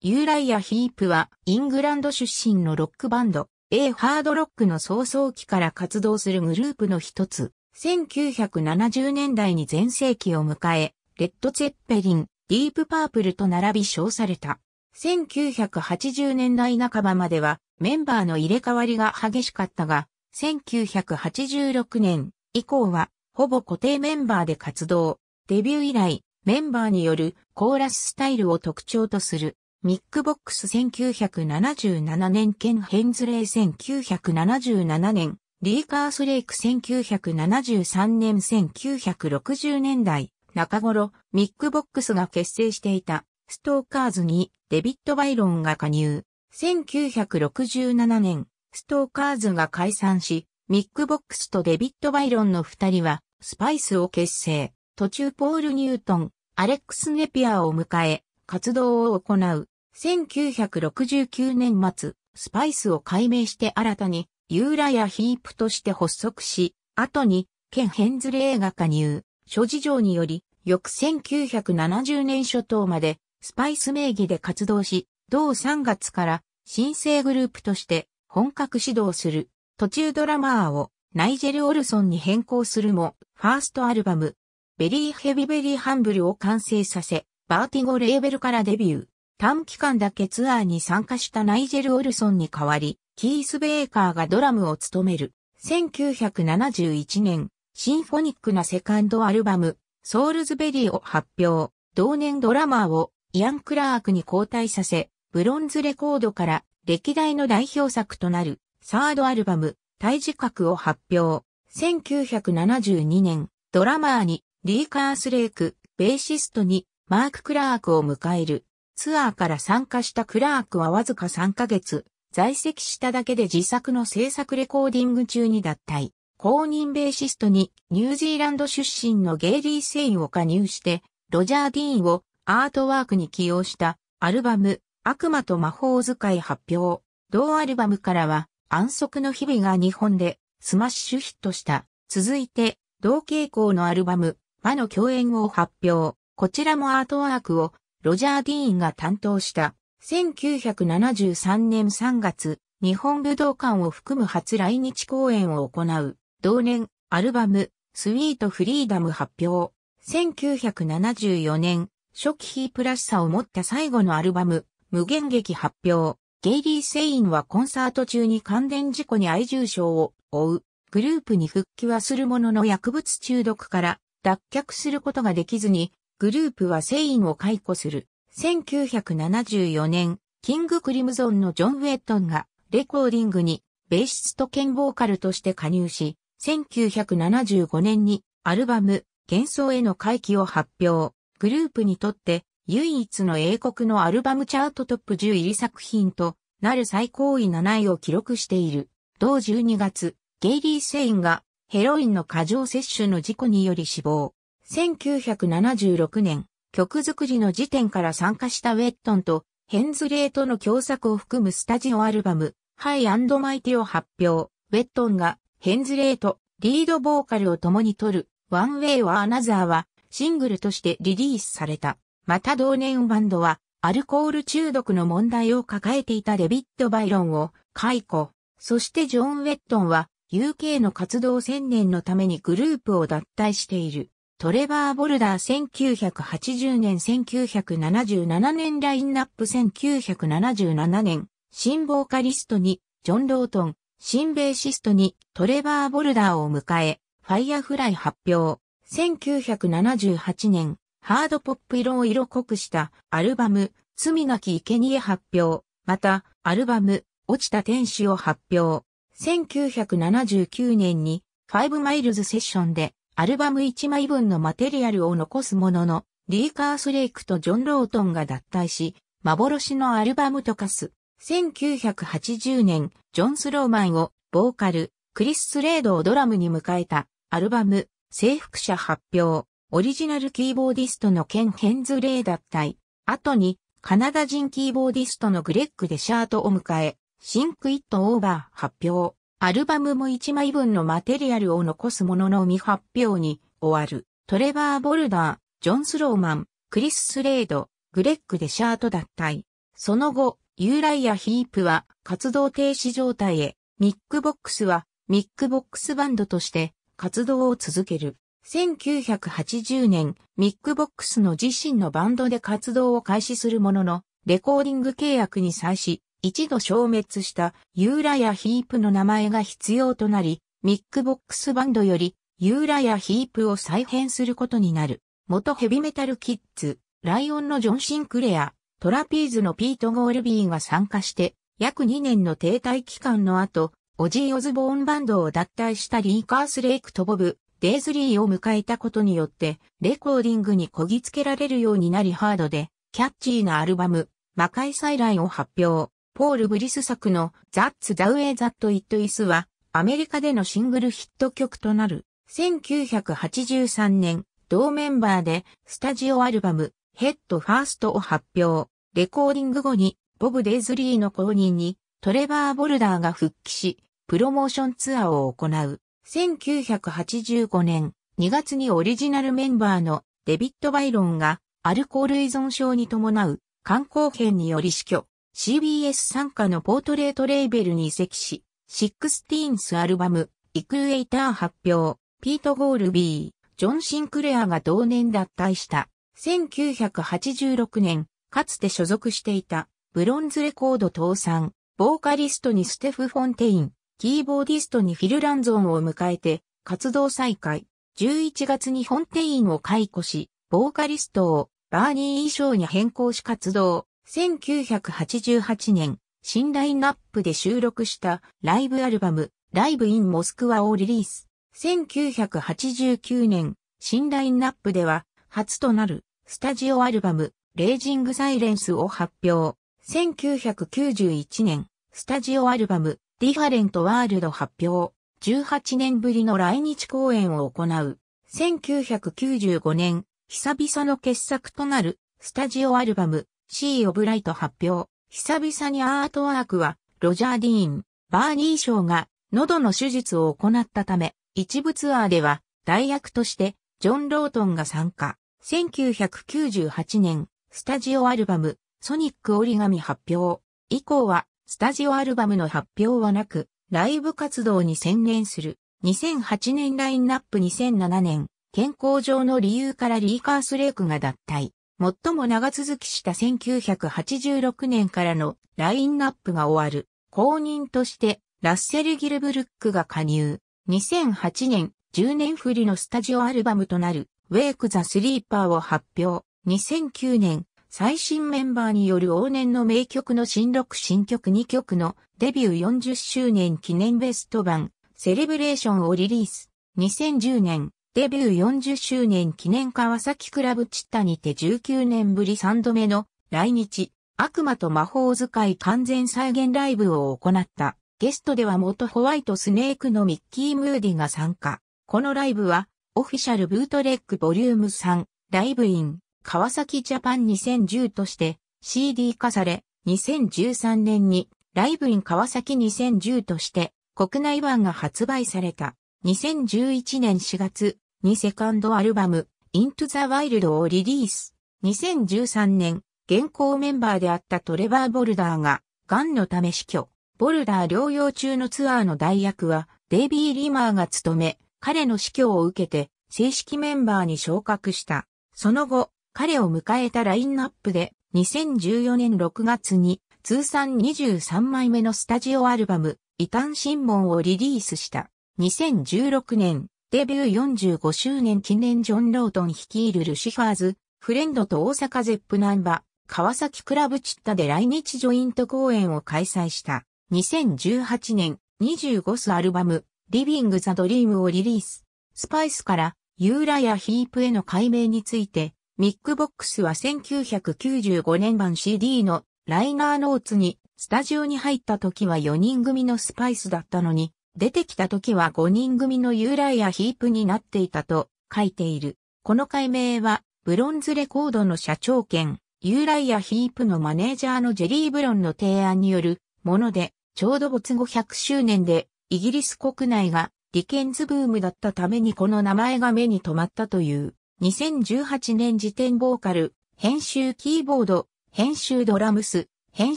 ユーライア・ヒープはイングランド出身のロックバンド、A ハードロックの早々期から活動するグループの一つ、1970年代に全盛期を迎え、レッド・ツェッペリン、ディープ・パープルと並び称された。1980年代半ばまではメンバーの入れ替わりが激しかったが、1986年以降はほぼ固定メンバーで活動。デビュー以来、メンバーによるコーラススタイルを特徴とするミックボックス1977年ケン・ヘンズレイ1977年、リーカースレイク1973年1960年代、中頃、ミックボックスが結成していた、ストーカーズにデビット・バイロンが加入。1967年、ストーカーズが解散し、ミックボックスとデビット・バイロンの二人は、スパイスを結成。途中ポール・ニュートン、アレックス・ネピアを迎え、活動を行う。1969年末、スパイスを改名して新たに、ユーラやヒープとして発足し、後に、ケン・ヘンズレー画加入。諸事情により、翌1970年初頭まで、スパイス名義で活動し、同3月から新生グループとして本格指導する。途中ドラマーをナイジェル・オルソンに変更するも、ファーストアルバム、ベリー・ヘビ・ベリー・ハンブルを完成させ、バーティゴレーベルからデビュー。短期間だけツアーに参加したナイジェル・オルソンに代わり、キース・ベーカーがドラムを務める。1971年、シンフォニックなセカンドアルバム、ソウルズベリーを発表。同年ドラマーをイアン・クラークに交代させ、ブロンズレコードから歴代の代表作となるサードアルバム、対自覚を発表。1972年、ドラマーにリーカースレイク、ベーシストにマーク・クラークを迎える。ツアーから参加したクラークはわずか3ヶ月、在籍しただけで自作の制作レコーディング中に脱退。公認ベーシストにニュージーランド出身のゲイリー・セインを加入して、ロジャー・ディーンをアートワークに起用したアルバム悪魔と魔法使い発表。同アルバムからは安息の日々が日本でスマッシュヒットした。続いて同傾向のアルバム魔の共演を発表。こちらもアートワークをロジャー・ディーンが担当した1973年3月、日本武道館を含む初来日公演を行う、同年アルバムスウィート・フリーダム発表。1974年、初期ヒープらしさを持った最後のアルバム、無限劇発表。ゲイリー・セインはコンサート中に感電事故に愛重症を負う。グループに復帰はするものの薬物中毒から脱却することができずにグループはセインを解雇する。1974年、キングクリムゾンのジョン・ウェットンがレコーディングにベーシスト兼ボーカルとして加入し、1975年にアルバム幻想への回帰を発表。グループにとって唯一の英国のアルバムチャートトップ10入り作品となる最高位7位を記録している。同12月、ゲイリー・セインがヘロインの過剰摂取の事故により死亡。1976年、曲作りの時点から参加したウェットンとヘンズレーとの共作を含むスタジオアルバム、ハイマイティを発表。ウェットンがヘンズレーとリードボーカルを共に取る、ワンウェイはアナザーはシングルとしてリリースされた。また同年バンドはアルコール中毒の問題を抱えていたデビッド・バイロンを解雇。そしてジョン・ウェットンは UK の活動宣言のためにグループを脱退している。トレバー・ボルダー1980年1977年ラインナップ1977年、新ボーカリストにジョン・ロートン、新ベーシストにトレバー・ボルダーを迎え、ファイアフライ発表。1978年、ハードポップ色を色濃くしたアルバム、罪なき生贄発表。また、アルバム、落ちた天使を発表。1979年に、ファイブマイルズセッションで、アルバム1枚分のマテリアルを残すものの、リー・カースレイクとジョン・ロートンが脱退し、幻のアルバムと化す。1980年、ジョン・スローマンをボーカル、クリス・スレードをドラムに迎えたアルバム、征服者発表、オリジナルキーボーディストのケン・ヘンズ・レイ脱退、後にカナダ人キーボーディストのグレッグ・デシャートを迎え、シンク・イット・オーバー発表。アルバムも1枚分のマテリアルを残すものの未発表に終わる。トレバー・ボルダー、ジョン・スローマン、クリス・スレード、グレッグ・デシャート脱退。その後、ユーライア・ヒープは活動停止状態へ、ミックボックスはミックボックスバンドとして活動を続ける。1980年、ミックボックスの自身のバンドで活動を開始するものの、レコーディング契約に際し、一度消滅したユーラやヒープの名前が必要となり、ミックボックスバンドよりユーラやヒープを再編することになる。元ヘビメタルキッズ、ライオンのジョン・シンクレア、トラピーズのピート・ゴールビーが参加して、約2年の停滞期間の後、オジー・オズボーンバンドを脱退したリー・カース・レイクとボブ、デイズリーを迎えたことによって、レコーディングにこぎつけられるようになりハードで、キャッチーなアルバム、魔界再来を発表。ポール・ブリス作の That's the way that it is はアメリカでのシングルヒット曲となる1983年同メンバーでスタジオアルバムヘッドファーストを発表。レコーディング後にボブ・デイズリーの公認にトレバー・ボルダーが復帰しプロモーションツアーを行う。1985年2月にオリジナルメンバーのデビッド・バイロンがアルコール依存症に伴う肝硬変により死去。CBS 参加のポートレートレーベルに移籍し、シックスティーンスアルバム、イクエイター発表、ピート・ゴールビー、ジョン・シンクレアが同年脱退した。1986年、かつて所属していた、ブロンズレコード倒産、ボーカリストにステフ・フォンテイン、キーボーディストにフィル・ランゾーンを迎えて、活動再開。11月にフォンテインを解雇し、ボーカリストをバーニー衣装に変更し活動。1988年、新ラインナップで収録したライブアルバム、ライブインモスクワをリリース。1989年、新ラインナップでは、初となる、スタジオアルバム、レイジングサイレンスを発表。1991年、スタジオアルバム、ディファレントワールド発表。18年ぶりの来日公演を行う。1995年、久々の傑作となる、スタジオアルバム、シー・オブ・ライト発表。久々にアートワークは、ロジャー・ディーン、バーニー賞が、喉の手術を行ったため、一部ツアーでは、代役として、ジョン・ロートンが参加。1998年、スタジオアルバム、ソニック折り紙発表。以降は、スタジオアルバムの発表はなく、ライブ活動に専念する。2008年ラインナップ2007年、健康上の理由からリーカースレークが脱退。最も長続きした1986年からのラインナップが終わる。公認としてラッセル・ギルブルックが加入。2008年、10年振りのスタジオアルバムとなる、ウェイク・ザ・スリーパーを発表。2009年、最新メンバーによる往年の名曲の新録新曲2曲のデビュー40周年記念ベスト版、セレブレーションをリリース。2010年、デビュー40周年記念川崎クラブチッタにて19年ぶり3度目の来日、悪魔と魔法使い完全再現ライブを行った。ゲストでは元ホワイトスネークのミッキー・ムーディが参加。このライブは、オフィシャルブートレックボリューム3、ライブイン、川崎ジャパン2010として CD 化され、2013年にライブイン川崎2010として国内版が発売された。2011年4月、にセカンドアルバム、Into the Wild をリリース。2013年、現行メンバーであったトレバー・ボルダーが、ンのため死去。ボルダー療養中のツアーの代役は、デイビー・リマーが務め、彼の死去を受けて、正式メンバーに昇格した。その後、彼を迎えたラインナップで、2014年6月に、通算23枚目のスタジオアルバム、異端新聞をリリースした。2016年、デビュー45周年記念ジョン・ロートン率いるルシファーズ、フレンドと大阪ゼップナンバ、川崎クラブチッタで来日ジョイント公演を開催した。2018年25スアルバム、リビング・ザ・ドリームをリリース。スパイスからユーラやヒープへの解明について、ミックボックスは1995年版 CD のライナーノーツにスタジオに入った時は4人組のスパイスだったのに、出てきた時は5人組のユーライア・ヒープになっていたと書いている。この解明は、ブロンズレコードの社長兼、ユーライア・ヒープのマネージャーのジェリー・ブロンの提案によるもので、ちょうど没後100周年で、イギリス国内がディケンズブームだったためにこの名前が目に留まったという。2018年時点ボーカル、編集キーボード、編集ドラムス、編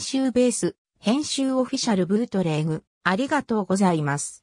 集ベース、編集オフィシャルブートレーグ、ありがとうございます。